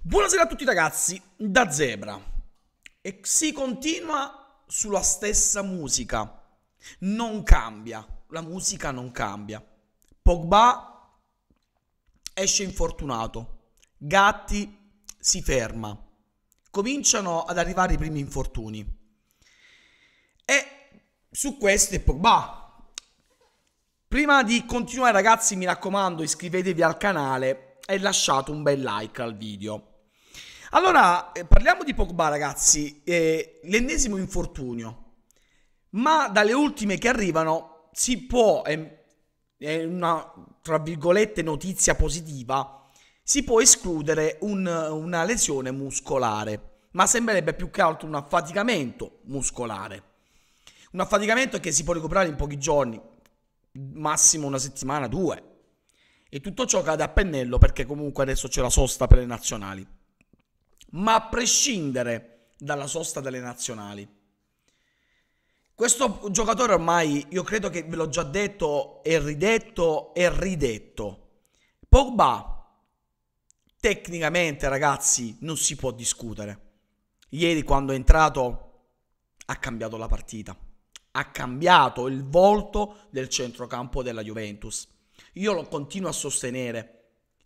Buonasera a tutti ragazzi, da Zebra. E si continua sulla stessa musica. Non cambia, la musica non cambia. Pogba esce infortunato. Gatti si ferma. Cominciano ad arrivare i primi infortuni. E su questo è Pogba. Prima di continuare ragazzi mi raccomando iscrivetevi al canale e lasciate un bel like al video. Allora, eh, parliamo di Pogba ragazzi, eh, l'ennesimo infortunio, ma dalle ultime che arrivano si può, è, è una tra virgolette notizia positiva, si può escludere un, una lesione muscolare, ma sembrerebbe più che altro un affaticamento muscolare. Un affaticamento che si può recuperare in pochi giorni, massimo una settimana, due. E tutto ciò cade a pennello perché comunque adesso c'è la sosta per le nazionali. Ma a prescindere dalla sosta delle nazionali, questo giocatore ormai, io credo che ve l'ho già detto è ridetto e ridetto. Pogba, tecnicamente ragazzi, non si può discutere. Ieri quando è entrato ha cambiato la partita, ha cambiato il volto del centrocampo della Juventus io lo continuo a sostenere.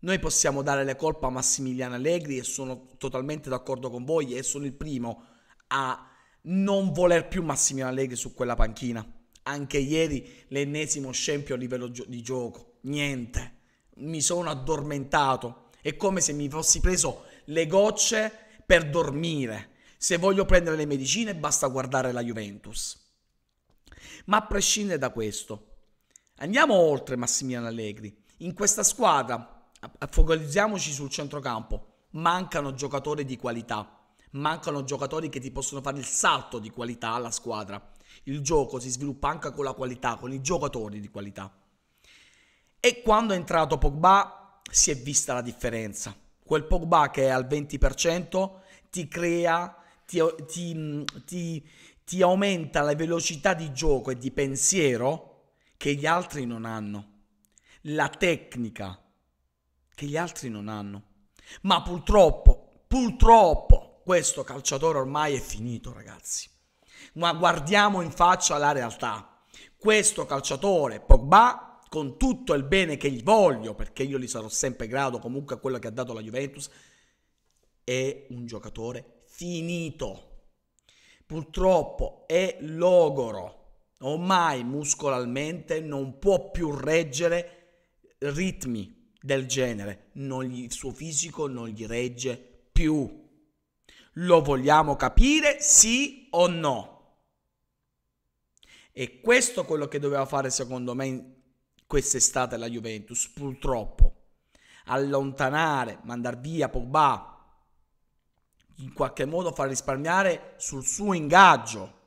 Noi possiamo dare le colpe a Massimiliano Allegri e sono totalmente d'accordo con voi e sono il primo a non voler più Massimiliano Allegri su quella panchina. Anche ieri l'ennesimo scempio a livello gio- di gioco. Niente. Mi sono addormentato. È come se mi fossi preso le gocce per dormire. Se voglio prendere le medicine basta guardare la Juventus. Ma a prescindere da questo, Andiamo oltre Massimiliano Allegri. In questa squadra, focalizziamoci sul centrocampo, mancano giocatori di qualità, mancano giocatori che ti possono fare il salto di qualità alla squadra. Il gioco si sviluppa anche con la qualità, con i giocatori di qualità. E quando è entrato Pogba si è vista la differenza. Quel Pogba che è al 20% ti crea, ti, ti, ti, ti aumenta la velocità di gioco e di pensiero che gli altri non hanno, la tecnica che gli altri non hanno. Ma purtroppo, purtroppo, questo calciatore ormai è finito, ragazzi. Ma guardiamo in faccia la realtà. Questo calciatore, Pogba, con tutto il bene che gli voglio, perché io gli sarò sempre grato comunque a quello che ha dato la Juventus, è un giocatore finito. Purtroppo è logoro ormai muscolalmente non può più reggere ritmi del genere, gli, il suo fisico non gli regge più. Lo vogliamo capire sì o no? E questo è quello che doveva fare secondo me quest'estate la Juventus, purtroppo. Allontanare, mandar via Pogba, in qualche modo far risparmiare sul suo ingaggio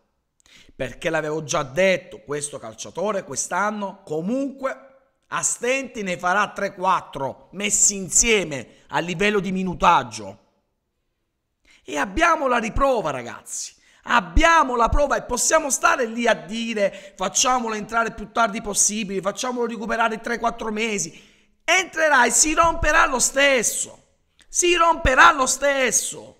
perché l'avevo già detto, questo calciatore quest'anno comunque a stenti ne farà 3-4 messi insieme a livello di minutaggio. E abbiamo la riprova, ragazzi. Abbiamo la prova e possiamo stare lì a dire facciamolo entrare più tardi possibile, facciamolo recuperare 3-4 mesi. Entrerà e si romperà lo stesso. Si romperà lo stesso.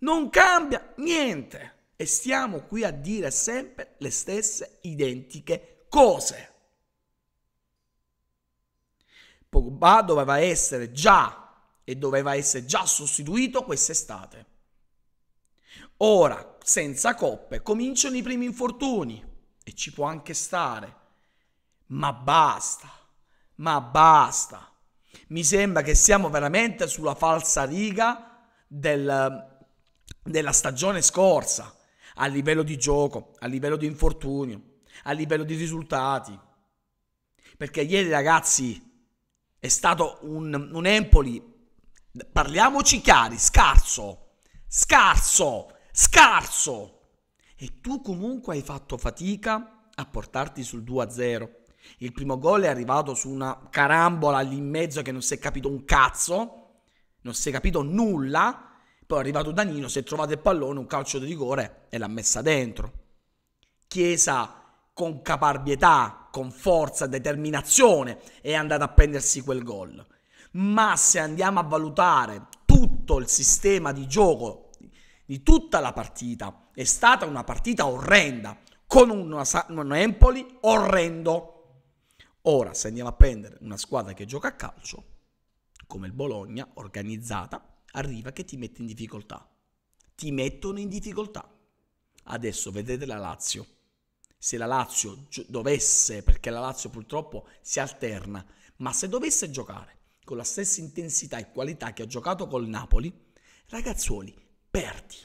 Non cambia niente e stiamo qui a dire sempre le stesse identiche cose. Pogba doveva essere già e doveva essere già sostituito quest'estate. Ora, senza coppe, cominciano i primi infortuni e ci può anche stare. Ma basta, ma basta. Mi sembra che siamo veramente sulla falsa riga del, della stagione scorsa a livello di gioco, a livello di infortunio, a livello di risultati. Perché ieri, ragazzi, è stato un, un Empoli, parliamoci chiari, scarso, scarso, scarso. E tu comunque hai fatto fatica a portarti sul 2-0. Il primo gol è arrivato su una carambola lì in mezzo che non si è capito un cazzo, non si è capito nulla poi è arrivato Danilo, si è trovato il pallone, un calcio di rigore e l'ha messa dentro. Chiesa con caparbietà, con forza, determinazione è andata a prendersi quel gol. Ma se andiamo a valutare tutto il sistema di gioco di tutta la partita, è stata una partita orrenda, con un Empoli orrendo. Ora, se andiamo a prendere una squadra che gioca a calcio, come il Bologna, organizzata, arriva che ti mette in difficoltà. Ti mettono in difficoltà. Adesso vedete la Lazio. Se la Lazio gio- dovesse, perché la Lazio purtroppo si alterna, ma se dovesse giocare con la stessa intensità e qualità che ha giocato col Napoli, ragazzuoli, perdi.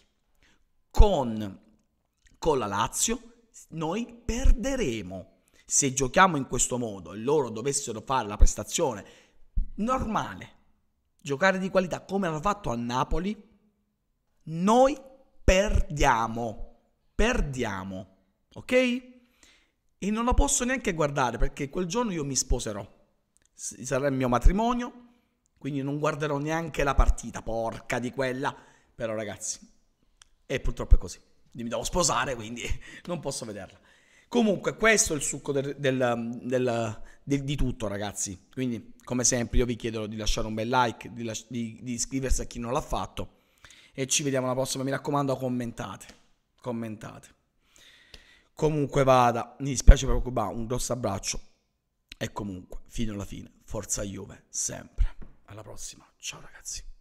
Con, con la Lazio noi perderemo. Se giochiamo in questo modo e loro dovessero fare la prestazione normale giocare di qualità come hanno fatto a Napoli, noi perdiamo. Perdiamo. Ok? E non la posso neanche guardare perché quel giorno io mi sposerò. Sarà il mio matrimonio, quindi non guarderò neanche la partita, porca di quella. Però ragazzi, è eh, purtroppo è così. Mi devo sposare, quindi non posso vederla. Comunque, questo è il succo del, del, del, di tutto, ragazzi. Quindi, come sempre, io vi chiedo di lasciare un bel like, di, di, di iscriversi a chi non l'ha fatto. E ci vediamo alla prossima. Mi raccomando, commentate. Commentate. Comunque vada, mi dispiace per Cuba, un grosso abbraccio. E comunque, fino alla fine, forza Juve, sempre. Alla prossima, ciao ragazzi.